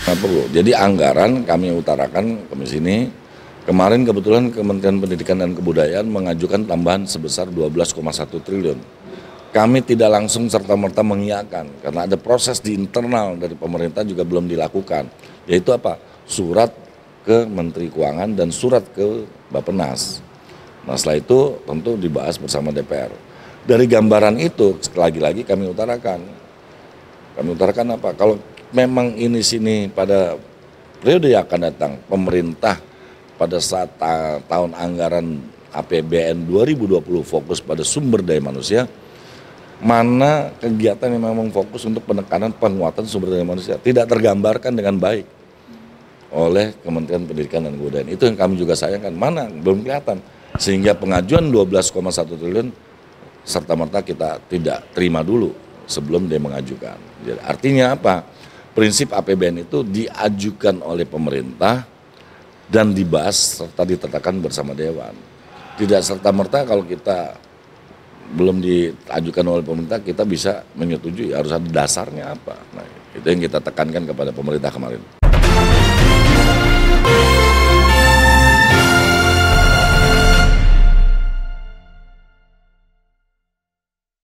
Nggak perlu. Jadi anggaran kami utarakan ke sini Kemarin kebetulan Kementerian Pendidikan dan Kebudayaan mengajukan tambahan sebesar 12,1 triliun. Kami tidak langsung serta-merta mengiakan karena ada proses di internal dari pemerintah juga belum dilakukan. Yaitu apa? Surat ke Menteri Keuangan dan surat ke Bappenas. Nah setelah itu tentu dibahas bersama DPR. Dari gambaran itu lagi-lagi kami utarakan. Kami utarakan apa? Kalau memang ini sini pada periode yang akan datang pemerintah pada saat ta tahun anggaran APBN 2020 fokus pada sumber daya manusia mana kegiatan yang memang fokus untuk penekanan penguatan sumber daya manusia tidak tergambarkan dengan baik oleh Kementerian Pendidikan dan Kebudayaan. Itu yang kami juga sayangkan. Mana belum kelihatan. Sehingga pengajuan 12,1 triliun serta merta kita tidak terima dulu sebelum dia mengajukan. Jadi artinya apa? prinsip APBN itu diajukan oleh pemerintah dan dibahas serta ditetapkan bersama dewan. Tidak serta-merta kalau kita belum diajukan oleh pemerintah kita bisa menyetujui harus ada dasarnya apa. Nah, itu yang kita tekankan kepada pemerintah kemarin.